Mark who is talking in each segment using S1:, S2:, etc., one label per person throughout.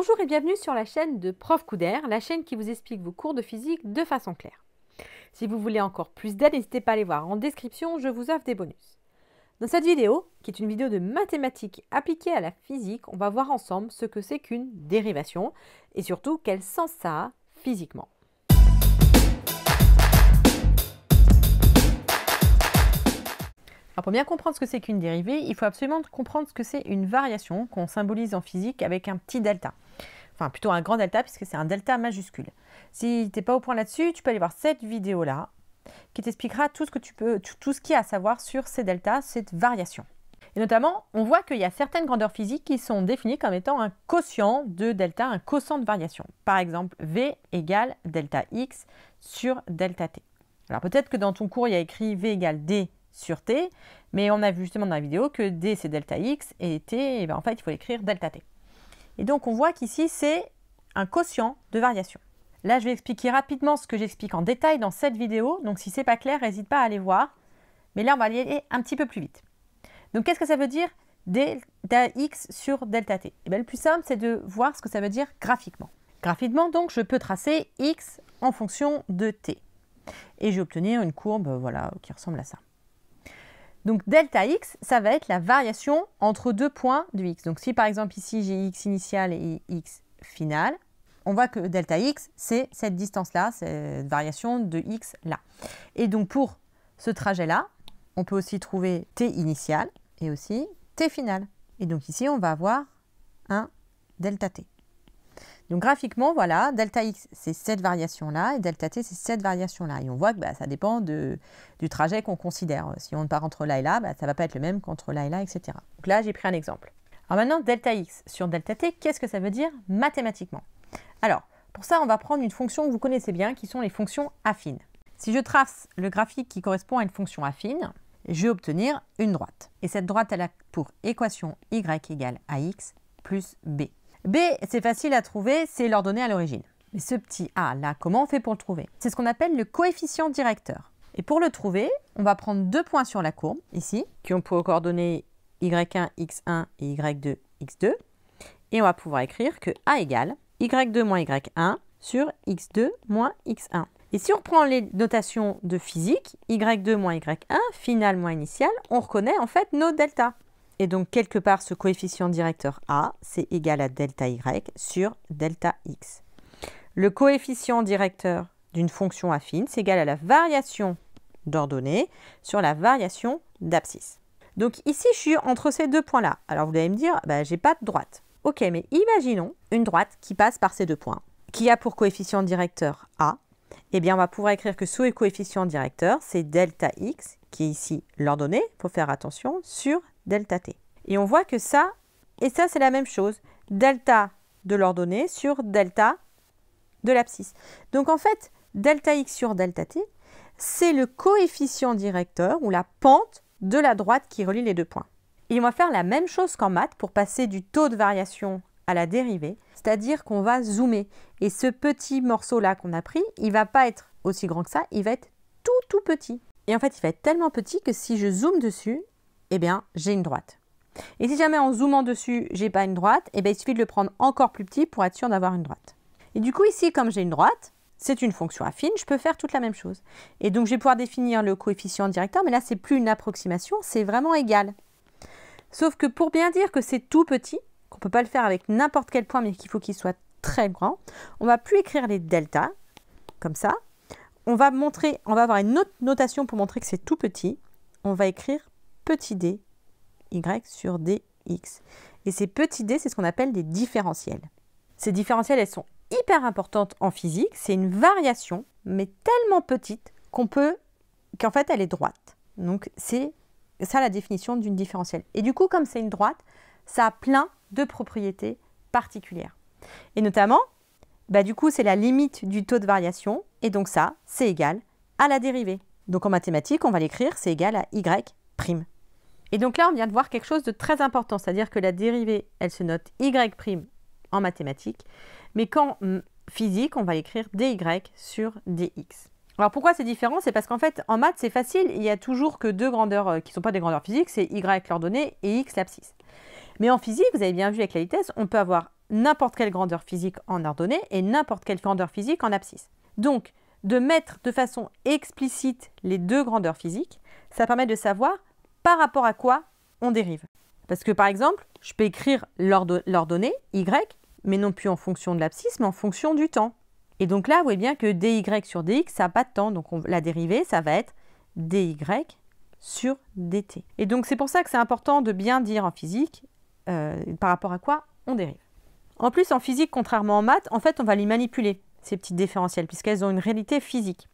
S1: Bonjour et bienvenue sur la chaîne de Prof Couder, la chaîne qui vous explique vos cours de physique de façon claire. Si vous voulez encore plus d'aide, n'hésitez pas à aller voir en description, je vous offre des bonus. Dans cette vidéo, qui est une vidéo de mathématiques appliquées à la physique, on va voir ensemble ce que c'est qu'une dérivation et surtout quel sens ça a physiquement. pour bien comprendre ce que c'est qu'une dérivée, il faut absolument comprendre ce que c'est une variation qu'on symbolise en physique avec un petit delta enfin plutôt un grand delta puisque c'est un delta majuscule. Si tu n'es pas au point là-dessus, tu peux aller voir cette vidéo-là qui t'expliquera tout ce que tu peux, tout ce qu'il y a à savoir sur ces deltas, cette variation. Et notamment, on voit qu'il y a certaines grandeurs physiques qui sont définies comme étant un quotient de delta, un quotient de variation. Par exemple, V égale delta X sur delta T. Alors peut-être que dans ton cours, il y a écrit V égale D sur T, mais on a vu justement dans la vidéo que D c'est delta X et T, eh ben, en fait, il faut écrire delta T. Et donc on voit qu'ici c'est un quotient de variation. Là je vais expliquer rapidement ce que j'explique en détail dans cette vidéo, donc si ce n'est pas clair, n'hésite pas à aller voir. Mais là on va aller un petit peu plus vite. Donc qu'est-ce que ça veut dire delta x sur delta t et eh bien, Le plus simple c'est de voir ce que ça veut dire graphiquement. Graphiquement donc je peux tracer x en fonction de t. Et j'ai obtenu une courbe voilà, qui ressemble à ça. Donc delta x, ça va être la variation entre deux points du x. Donc si par exemple ici j'ai x initial et x final, on voit que delta x, c'est cette distance-là, cette variation de x là. Et donc pour ce trajet-là, on peut aussi trouver t initial et aussi t final. Et donc ici, on va avoir un delta t. Donc graphiquement, voilà, delta x, c'est cette variation-là, et delta t, c'est cette variation-là. Et on voit que bah, ça dépend du trajet qu'on considère. Si on part entre là et là, bah, ça ne va pas être le même qu'entre là et là, etc. Donc là, j'ai pris un exemple. Alors maintenant, delta x sur delta t, qu'est-ce que ça veut dire mathématiquement Alors, pour ça, on va prendre une fonction que vous connaissez bien, qui sont les fonctions affines. Si je trace le graphique qui correspond à une fonction affine, je vais obtenir une droite. Et cette droite, elle a pour équation y égale ax plus b. B, c'est facile à trouver, c'est l'ordonnée à l'origine. Mais ce petit a là, comment on fait pour le trouver C'est ce qu'on appelle le coefficient directeur. Et pour le trouver, on va prendre deux points sur la courbe, ici, qui ont pour coordonnées y1, x1 et y2, x2. Et on va pouvoir écrire que a égale y2 moins y1 sur x2 moins x1. Et si on reprend les notations de physique, y2 moins y1, finale moins initiale, on reconnaît en fait nos deltas. Et donc, quelque part, ce coefficient directeur A, c'est égal à delta Y sur delta X. Le coefficient directeur d'une fonction affine, c'est égal à la variation d'ordonnée sur la variation d'abscisse. Donc ici, je suis entre ces deux points-là. Alors vous allez me dire, je bah, j'ai pas de droite. Ok, mais imaginons une droite qui passe par ces deux points, qui a pour coefficient directeur A. Eh bien, on va pouvoir écrire que sous les coefficient directeur, c'est delta x, qui est ici l'ordonnée, il faut faire attention, sur delta t. Et on voit que ça, et ça c'est la même chose, delta de l'ordonnée sur delta de l'abscisse. Donc en fait, delta x sur delta t, c'est le coefficient directeur ou la pente de la droite qui relie les deux points. Et on va faire la même chose qu'en maths pour passer du taux de variation à la dérivée, c'est-à-dire qu'on va zoomer. Et ce petit morceau-là qu'on a pris, il va pas être aussi grand que ça, il va être tout tout petit. Et en fait, il va être tellement petit que si je zoome dessus, eh bien, j'ai une droite. Et si jamais en zoomant dessus, j'ai pas une droite, eh bien, il suffit de le prendre encore plus petit pour être sûr d'avoir une droite. Et du coup, ici, comme j'ai une droite, c'est une fonction affine, je peux faire toute la même chose. Et donc, je vais pouvoir définir le coefficient directeur, mais là, c'est plus une approximation, c'est vraiment égal. Sauf que pour bien dire que c'est tout petit, qu'on ne peut pas le faire avec n'importe quel point, mais qu'il faut qu'il soit très grand, on va plus écrire les deltas, comme ça. On va montrer, on va avoir une autre notation pour montrer que c'est tout petit. On va écrire petit d, y sur dx. Et ces petits d, c'est ce qu'on appelle des différentiels. Ces différentiels, elles sont hyper importantes en physique. C'est une variation, mais tellement petite qu'on peut, qu'en fait, elle est droite. Donc, c'est ça la définition d'une différentielle. Et du coup, comme c'est une droite, ça a plein de propriétés particulières. Et notamment, bah, du coup, c'est la limite du taux de variation. Et donc ça, c'est égal à la dérivée. Donc en mathématiques, on va l'écrire, c'est égal à y prime. Et donc là, on vient de voir quelque chose de très important, c'est-à-dire que la dérivée, elle se note y' en mathématiques, mais qu'en physique, on va écrire dy sur dx. Alors pourquoi c'est différent C'est parce qu'en fait, en maths, c'est facile, il n'y a toujours que deux grandeurs euh, qui ne sont pas des grandeurs physiques, c'est y l'ordonnée et x l'abscisse. Mais en physique, vous avez bien vu avec la vitesse, on peut avoir n'importe quelle grandeur physique en ordonnée et n'importe quelle grandeur physique en abscisse. Donc, de mettre de façon explicite les deux grandeurs physiques, ça permet de savoir par rapport à quoi on dérive. Parce que par exemple, je peux écrire l'ordonnée y, mais non plus en fonction de l'abscisse, mais en fonction du temps. Et donc là, vous voyez bien que dy sur dx, ça n'a pas de temps. Donc la dérivée, ça va être dy sur dt. Et donc c'est pour ça que c'est important de bien dire en physique euh, par rapport à quoi on dérive. En plus, en physique, contrairement en maths, en fait, on va les manipuler, ces petites différentielles, puisqu'elles ont une réalité physique.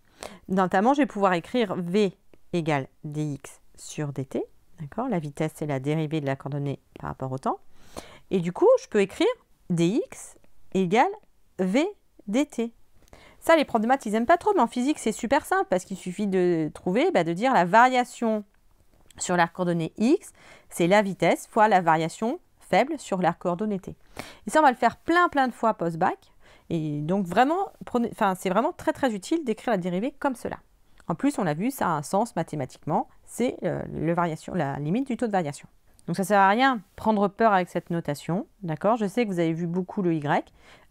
S1: Notamment, je vais pouvoir écrire v égale dx sur dt. D'accord La vitesse, c'est la dérivée de la coordonnée par rapport au temps. Et du coup, je peux écrire dx égale v dt. Ça, les profs de maths, ils n'aiment pas trop, mais en physique, c'est super simple parce qu'il suffit de trouver, bah, de dire la variation sur la coordonnée x, c'est la vitesse fois la variation faible sur la coordonnée t. Et ça, on va le faire plein, plein de fois post-bac. Et donc, vraiment, c'est vraiment très, très utile d'écrire la dérivée comme cela. En plus, on l'a vu, ça a un sens mathématiquement, c'est euh, la limite du taux de variation. Donc ça ne sert à rien prendre peur avec cette notation, d'accord Je sais que vous avez vu beaucoup le y,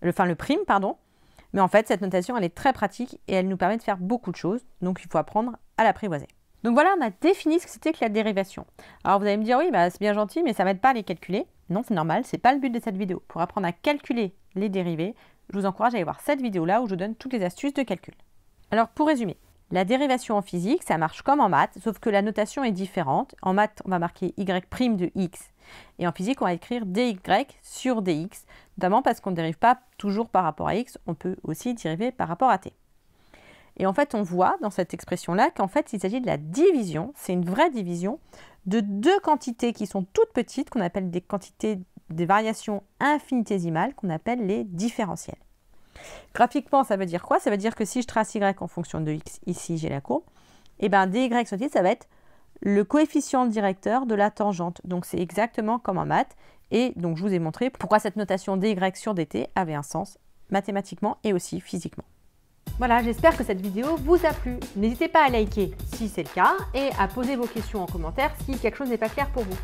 S1: le, enfin le prime, pardon. Mais en fait, cette notation, elle est très pratique et elle nous permet de faire beaucoup de choses. Donc il faut apprendre à l'apprivoiser. Donc voilà, on a défini ce que c'était que la dérivation. Alors vous allez me dire, oui, bah, c'est bien gentil, mais ça ne m'aide pas à les calculer. Non, c'est normal, c'est pas le but de cette vidéo. Pour apprendre à calculer les dérivés, je vous encourage à aller voir cette vidéo-là où je donne toutes les astuces de calcul. Alors pour résumer, la dérivation en physique, ça marche comme en maths, sauf que la notation est différente. En maths, on va marquer y' prime de x. Et en physique, on va écrire dy sur dx, notamment parce qu'on ne dérive pas toujours par rapport à x, on peut aussi dériver par rapport à t. Et en fait, on voit dans cette expression-là qu'en fait, il s'agit de la division, c'est une vraie division, de deux quantités qui sont toutes petites, qu'on appelle des quantités des variations infinitésimales, qu'on appelle les différentiels. Graphiquement, ça veut dire quoi Ça veut dire que si je trace y en fonction de x, ici j'ai la courbe, et eh bien dy sur dt, ça va être le coefficient directeur de la tangente. Donc c'est exactement comme en maths. Et donc je vous ai montré pourquoi cette notation dy sur dt avait un sens mathématiquement et aussi physiquement. Voilà, j'espère que cette vidéo vous a plu. N'hésitez pas à liker si c'est le cas et à poser vos questions en commentaire si quelque chose n'est pas clair pour vous.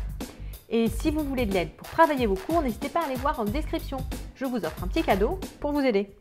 S1: Et si vous voulez de l'aide pour travailler vos cours, n'hésitez pas à aller voir en description. Je vous offre un petit cadeau pour vous aider.